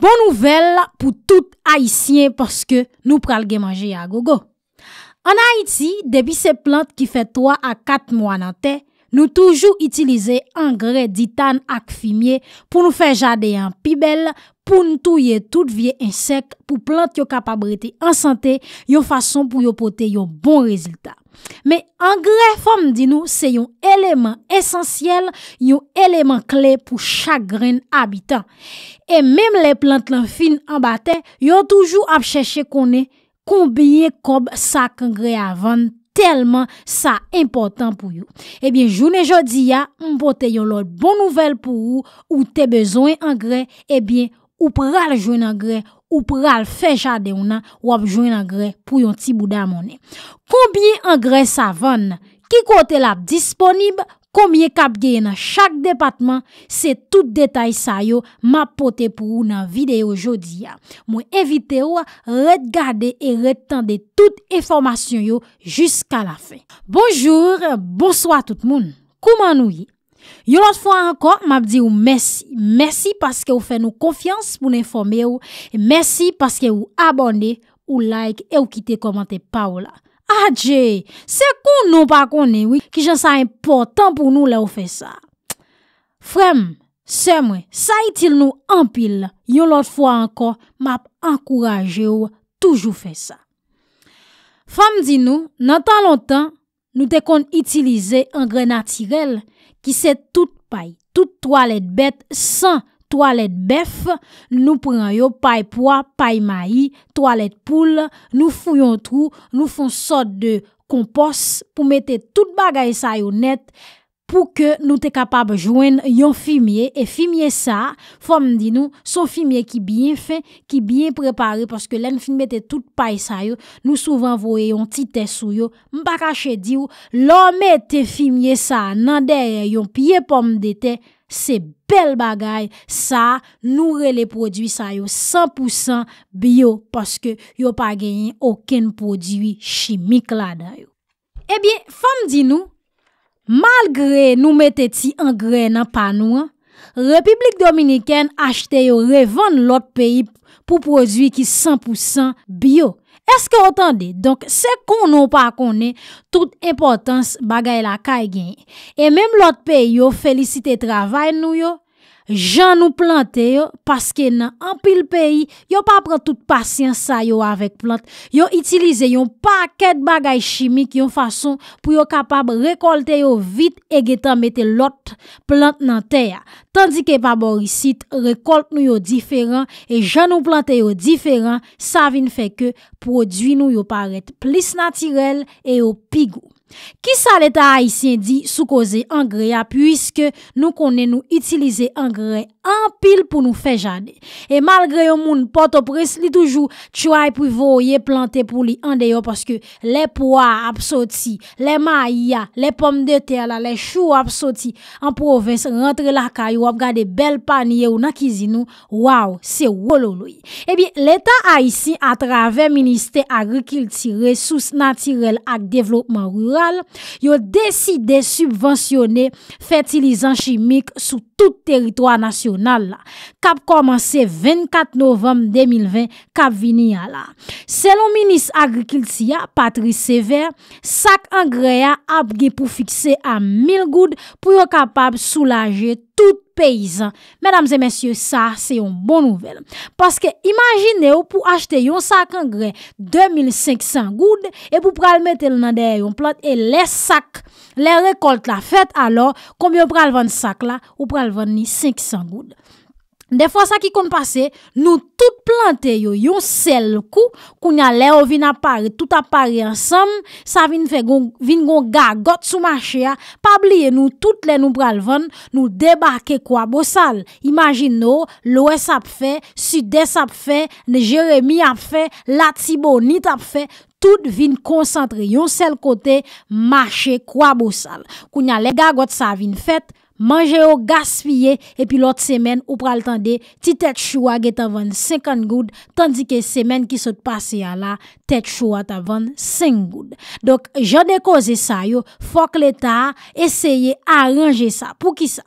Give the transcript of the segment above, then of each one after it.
Bon nouvel pou tout Haitien porske nou pral gen manje ya gogo. An Haiti, debi se plant ki fe 3 a 4 mwanante, nou toujou itilize angre, ditan ak fimye pou nou fe jadey an pibel pou nou touye tout vie insek pou plant yo kapabrete en sante yo fason pou yo pote yo bon rezultat. Men, angrè fòm di nou se yon eleman esensyèl, yon eleman kle pou chak grèn abitan. E mèm le plant lan fin an batè, yon toujou ap chèche konè konbiyè kob sak angrè avan, telman sa impotant pou yon. Ebyen, eh joun e jodi ya, mpote yon lòl bon nouvel pou yon, ou te bezwen angrè, ebyen, eh ou pral jwen an gre, ou pral fejade ou nan wap jwen an gre pou yon ti boudan mounen. Konbye an gre savan, ki kote lap disponib, konbye kap geyen nan chak depatman, se tout detay sa yo ma pote pou ou nan videyo jodi ya. Mwen evite yo redgade e redtande tout informasyon yo jiska la fe. Bonjour, bonsoir tout moun. Kouman nou ye? Yon lot fwa ankon, map di ou mersi, mersi paske ou fe nou konfians pou nou informe ou, mersi paske ou abonde, ou like, e ou kite komante pa ou la. A dje, se kon nou pa konen, ki jen sa impotant pou nou la ou fe sa. Frem, semwe, sa itil nou anpil, yon lot fwa ankon, map ankoraje ou toujou fe sa. Fem di nou, nan tan lontan, nou de kon itilize an gren atirel, Ki se tout pay, tout toalet bet, san toalet bef, nou pran yo pay pwa, pay mayi, toalet poule, nou foun yon trou, nou foun sot de kompos pou mette tout bagay sa yo nette. pou ke nou te kapab joen yon fimye, e fimye sa, fom di nou, son fimye ki bien fe, ki bien prepare, paske len fimye te tout pay sa yo, nou souvan voye yon ti te sou yo, mba kache di yo, lome te fimye sa, nan derye yon pie pom de te, se bel bagay, sa, noure le prodwi sa yo, 100% bio, paske yo pa genyen oken prodwi chimik la da yo. Ebyen, fom di nou, Malgre nou meteti an gre nan panou an, Republik Dominiken achete yo revan lot peyi pou prozwi ki 100% bio. Eske otande, donk se konon pa konen, tout importans bagay la kay genye. E, e menm lot peyi yo felisite travay nou yo. Jan nou plante yo, paske nan anpil peyi, yo pa pren tout pasyen sa yo avek plante. Bon yo itilize yon paket bagay chimik, yon fason pou yo kapab rekolte yo vit e getan mette lot plante nan teya. Tandik e pa borisit, rekolte nou yo diferan e jan nou plante yo diferan, sa vin feke prodwi nou yo paret plis natirel e yo pigou. Kisa l'Etat Haitien di soukoze angraya Puiske nou konen nou itilize angray An pil pou nou fejane E malgre yon moun potopres li toujou Chouay pou voye plante pou li andeyo Paske le poua ap soti Le maya, le pomme de tela Le chou ap soti An provins rentre la kayo Wap gade bel panye ou na kizi nou Waw, se wololoy Ebi eh l'Etat Haitien a trave Ministè agrikilti Ressous natirel ak devlopman rou yo deside subwansyone fetilizan chimik sou tout teritwa nasyonal la. Kap komanse 24 novem 2020 kap vini ya la. Selon minis agrikiltia Patrice Sever, sak angreya apge pou fikse a 1000 goud pou yo kapab sou la jet tout peyizan. Mesdames et messieurs, sa, se yon bon nouvel. Paske imagine ou pou achete yon sak angre, 2500 goud, e pou pral mette yon plote, e le sak, le rekolt la, fet alor, kombi ou pral vande sak la, ou pral vande ni 500 goud. Nde fwa sa ki kon pase, nou tout plante yo yon sel kou, kou nye le ou vin apari, tout apari ansan, sa vin fe, vin gon gagot sou mache ya, pabliye nou tout le nou pralvan, nou debarke kwa bosal. Imagine nou, lwes ap fe, sudes ap fe, jeremia ap fe, latibo nit ap fe, tout vin konsantre yon sel kote, mache kwa bosal. Kou nye le gagot sa vin fet, manje yo gas fiyye, epi lot semen, ou pral tande, ti tet choua ge ta vande 50 goud, tandike semen ki sot pase ya la, tet choua ta vande 5 goud. Dok, jade koze sa yo, fok le ta, esyeye aranje sa. Pou ki sa?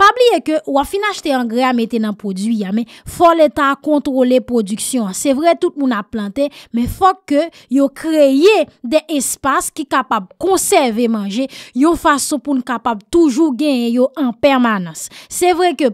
Pabliye ke, wafina jte angrè a mette nan podu yame, fok le ta kontrole produksyon. Se vre tout moun a plante, men fok ke yo kreye de espas ki kapab konserve manje, yo faso pou n kapab toujou genye yo en permanence. C'est vrai que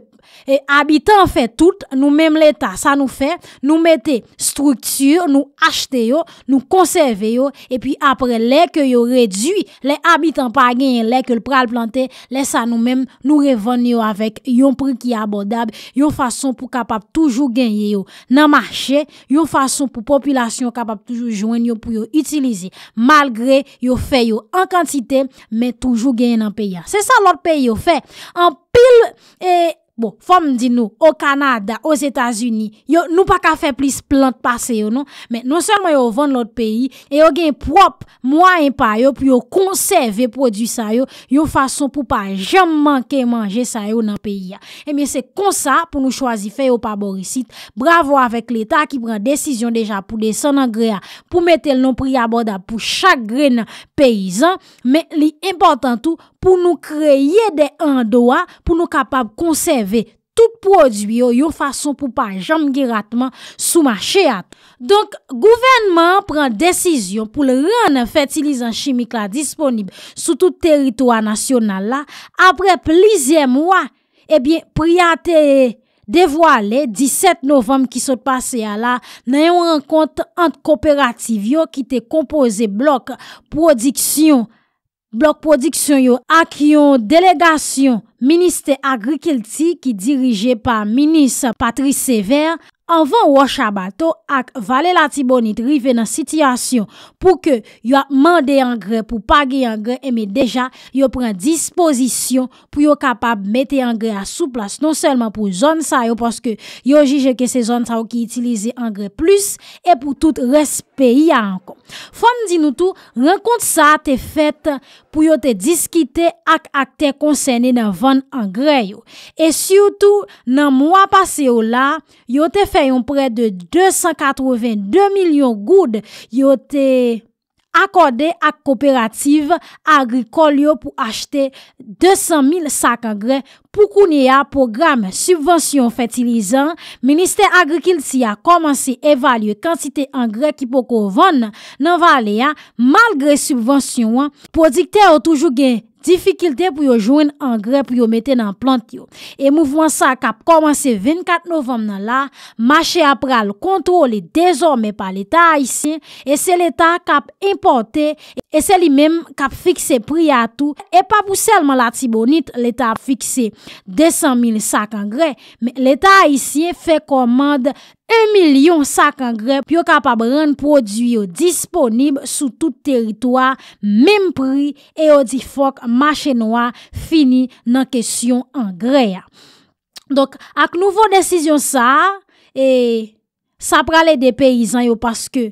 et habitants fait tout, nous mêmes l'État, ça nous fait, nous mettez structure, nous yo nous conservons, et puis après, les que yo réduit, les habitants pas gagner les que le pral planté les ça nous mêmes nous revenons avec un prix qui est abordable, une façon pour capable toujours gagner yo, dans marché, une façon pour population capable toujours joindre pour utiliser, malgré yo fait yo en quantité, mais toujours gagner dans pays. C'est ça l'autre pays yo fait. En pile, et Bon, comme au Canada, aux États-Unis, nous pas qu'à faire plus plante passé que non, mais non seulement ils vendre notre pays et ont gain propre moyen pa yo pour conserver produit ça yo, yo façon pour pas jamais manquer manger ça yo dans pays Et eh bien c'est comme ça pour nous choisir faire pas site Bravo avec l'état qui prend décision déjà pour descendre gré, pour mettre le non prix abordable pour chaque grain paysan, mais l'important tout pou nou kreye de an doa pou nou kapab konserve tout prodwyo yon fason pou pa jam giratman sou ma cheyat. Donk, gouvenman pran desisyon pou le ren nan fertilizans chimik la disponib sou tout teritwa nasyonal la, apre plizye mwa, ebyen priyate devwale 17 novem ki sot pase ya la, nan yon renkont ant kooperativ yo ki te kompose blok prodiksyon, Blok prodiksyon yo ak yon delegasyon Ministè Agrikelty ki dirije pa Minis Patrice Sévère anvan wosha bato ak vale la tibonit rive nan sityasyon pou ke yo mande angrè pou pagi angrè, eme deja yo pren dispozisyon pou yo kapab mette angrè a souplas non selman pou zon sa yo, paske yo jije ke se zon sa yo ki itilize angrè plus, e pou tout respe ya ankon. Fon di nou tou, renkont sa te fet pou yo te diskite ak ak te konsene nan van angrè yo. E syoutou, nan mwa pase yo la, yo te fe yon pre de 282 milyon goud yote akorde ak kooperative agrikol yo pou achete 200.000 sak angre pou kounye ya program subvensyon fetilizan. Ministè AgriKil si ya komanse evalye kantite angre ki pou kou von nan vale ya malgre subvensyon pou dikte yo toujou gen. Difikilte pou yo jwen angrè pou yo mette nan plant yo. E mouvman sa kap komanse 24 novem nan la, mache apra l kontrole dezorme pa l'Etat Haitien, e se l'Etat kap importe, e se li men kap fikse priyatou, e pa pou selman la tibonit l'Etat fikse 200.000 sak angrè, l'Etat Haitien fe komande 1 milyon sak angre, pyo kapab ren produyo disponib sou tout teritoa, menm pri, e yo di fok, macheno a fini nan kesyon angre ya. Donk, ak nouvo desisyon sa, e sa prale de peyizan bon yo paske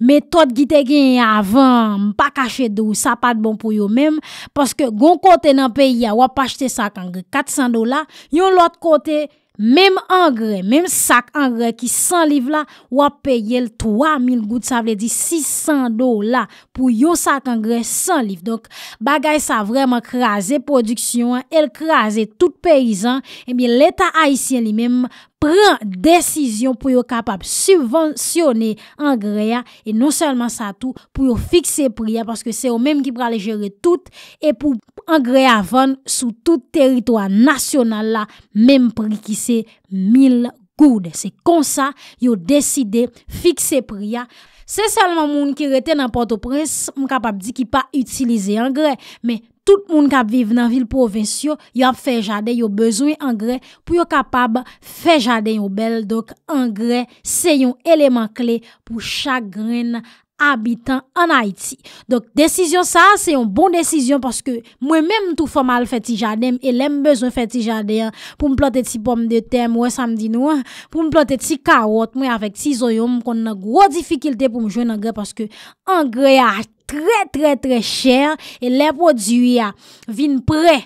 metot gite gen ya avan, mpa kache dou, sa pat bon pou yo menm, paske gon kote nan peyi ya, wap achete sak angre, 400 dola, yon lot kote, Mem angrè, mem sak angrè ki 100 liv la, wap peye l 3.000 gout, sa vle di 600 do la pou yo sak angrè 100 liv. Dok bagay sa vreman krasè produksyon, el krasè tout peyizan, ebi eh l etat Haitien li menm, pren desisyon pou yo kapap subvensyone Angreya, e non selman sa tou pou yo fikse priya, paske se yo menm ki pralejere tout, e pou Angreya ven sou tout teritwa nasyonal la, menm prikise 1000 goud. Se konsa yo deside fikse priya, Se salman moun ki rete nan Port-au-Prince, moun kapap di ki pa utilize angrè. Men, tout moun kap vive nan vil provincio, yon fejade yon bezwen angrè pou yon kapap fejade yon bel. Dok, angrè, se yon eleman kle pou chak gren angrè. abitan an Haiti. Dok, desisyon sa, se yon bon desisyon, paske, mwen menm tou fomal feti jadem, e lem bezon feti jadem, pou m plote ti pom de tem, mwen samdi nou, pou m plote ti karot, mwen avek ti zoyom, kon nan gro difikilte pou m jwen angre, paske, angre ya, tre tre tre chere, e le podi ya, vin pre,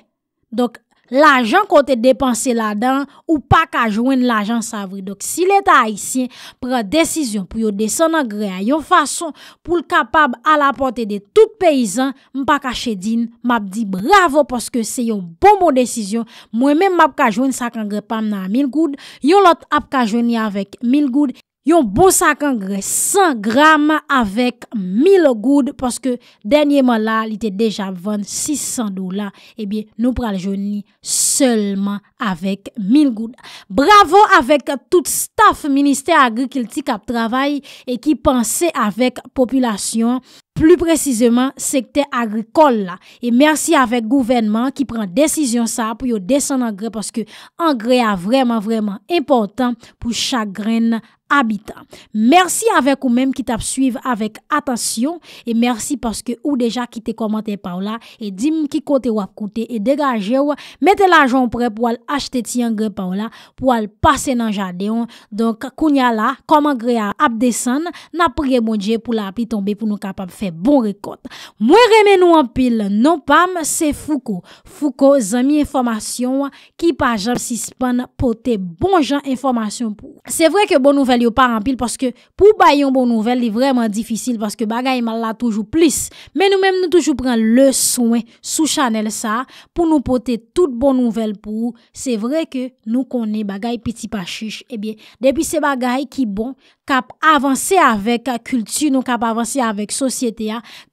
dok, L'ajan kote depanse la dan ou pa kajwen l'ajan savri. Dok si l'Etat haisyen pren desisyon pou yo desenagre a yon fason pou l'kapab a la pote de tout peyizan, m pa kache din, m ap di bravo poske se yon bon bon desisyon. Mwen men m ap kajwen sakangre pam nan mil goud, yon lot ap kajwen yavek mil goud. Yon bousa kangre 100 gram avèk 1000 goud paske denye man la li te deja 2600 dola. Ebyen eh nou pral jouni selman avèk 1000 goud. Bravo avèk tout staff minister agri kilti kap travay e ki panse avèk populasyon. Plou precizeman sekte agrikol la. E mersi avek gouvenman ki pran desisyon sa pou yo desen angre paske angre a vreman vreman impotant pou chak gren abitan. Mersi avek ou menm ki tap suyve avek atasyon e mersi paske ou deja ki te komante pa ou la e dim ki kote wap kote e degaje ou mette la jon pre pou al achete ti angre pa ou la pou al pase nan jadeyon. Donk kounya la, kom angre a ap desen na pre mounje pou la api tombe pou nou kapap fe. bon rekont. Mwen reme nou anpil, nou pam, se foukou. Foukou, zami informasyon ki pa jan si span pote bon jan informasyon pou. Se vre ke bon nouvel yo pa anpil, paske pou bayon bon nouvel, li vreman difisil paske bagay mal la toujou plis. Men nou men nou toujou pren le souen sou chanel sa, pou nou pote tout bon nouvel pou. Se vre ke nou konen bagay piti paschish. Eh Ebyen, depi se bagay ki bon kap avanse avèk kultur nou, kap avanse avèk sosyete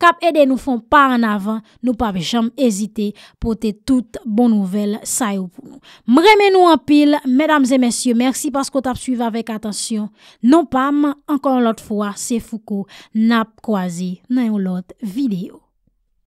Kap ede nou fon pa an avan, nou pa vecham ezite pote tout bon nouvel sa yo pou nou. Mremen nou an pil, medamze mesye, mersi pasko tap suive avek atensyon. Non pa man, ankon lot fwa, se fou ko nap kwazi nan yon lot videyo.